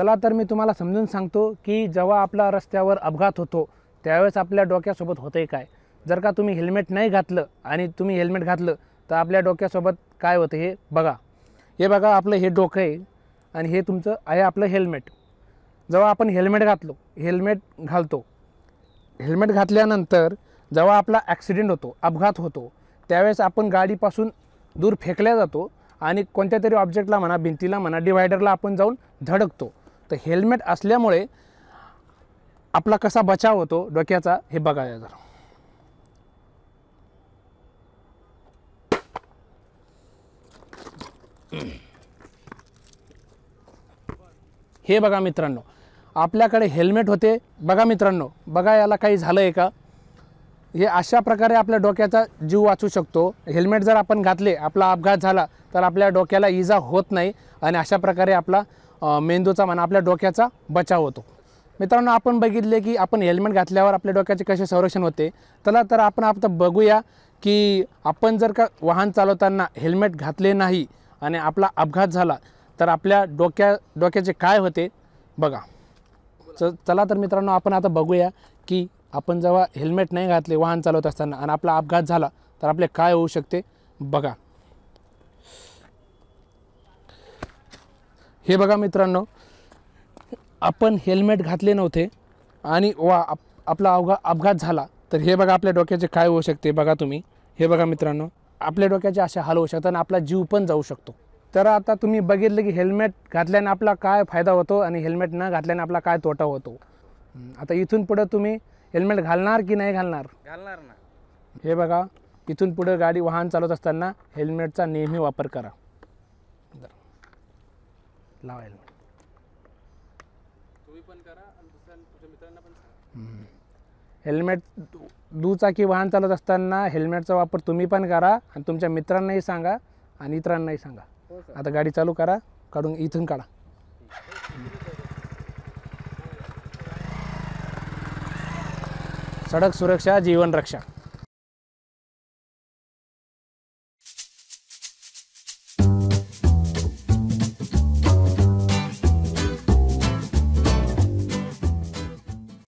चला तर मी तुम्हाला समजून सांगतो की जेव्हा आपला रस्त्यावर अपघात होतो त्यावेळेस आपल्या डोक्यासोबत आहे काय जर का तुम्ही हेल्मेट नाही घातलं आणि तुम्ही हेल्मेट घातलं तर आपल्या डोक्यासोबत काय होतं हे बघा हे बघा आपलं हे डोकं आहे आणि हे तुमचं आहे आपलं हेल्मेट जेव्हा आपण हेल्मेट घातलो हेल्मेट घालतो हेल्मेट घातल्यानंतर जेव्हा आपला ॲक्सिडेंट होतो अपघात होतो त्यावेळेस आपण गाडीपासून दूर फेकल्या जातो आणि कोणत्या तरी ऑब्जेक्टला म्हणा भिंतीला म्हणा डिवायडरला आपण जाऊन धडकतो तर हेल्मेट असल्यामुळे आपला कसा बचाव होतो डोक्याचा हे बघा जर हे बघा मित्रांनो आपल्याकडे हेल्मेट होते बघा मित्रांनो बघा याला काही झालं आहे का हे अशा प्रकारे आपल्या डोक्याचा जीव वाचू शकतो हेल्मेट जर आपण घातले आपला अपघात झाला तर आपल्या डोक्याला इजा होत नाही आणि अशा प्रकारे आपला मेंदूचा म्हणा आपल्या डोक्याचा बचाव होतो मित्रांनो आपण बघितले की आपण हेल्मेट घातल्यावर आपल्या डोक्याचे कसे संरक्षण होते चला तर आपण आता बघूया की आपण जर का वाहन चालवताना हेल्मेट घातले नाही आणि आपला अपघात झाला तर आपल्या डोक्या डोक्याचे काय होते बघा चला तर मित्रांनो आपण आता बघूया की आपण जेव्हा हेल्मेट नाही घातले वाहन चालवत असताना आणि आपला अपघात झाला तर आपले काय होऊ शकते बघा हे बघा मित्रांनो आपण हेल्मेट घातले नव्हते आणि वा आपला अवघा अपघात झाला तर हे बघा आपल्या डोक्याचे काय होऊ शकते बघा तुम्ही हे बघा मित्रांनो आपल्या डोक्याचे असे हाल होऊ शकतात आणि आपला जीव पण जाऊ शकतो तर आता तुम्ही बघितलं की हेल्मेट घातल्याने आपला काय फायदा होतो आणि हेल्मेट न घातल्याने आपला काय तोटा होतो आता इथून पुढं तुम्ही हेल्मेट घालणार की नाही घालणार घालणार ना हे बघा इथून पुढं गाडी वाहन चालवत असताना हेल्मेटचा नेहमी वापर करा लावायला हेल्मेट करा हेल्मेट दुचाकी वाहन चालत असताना हेल्मेटचा वापर तुम्ही पण करा आणि तुमच्या मित्रांनाही सांगा आणि इतरांनाही सांगा हो, आता गाडी चालू करा काढून इथून काढा सडक सुरक्षा जीवन रक्षा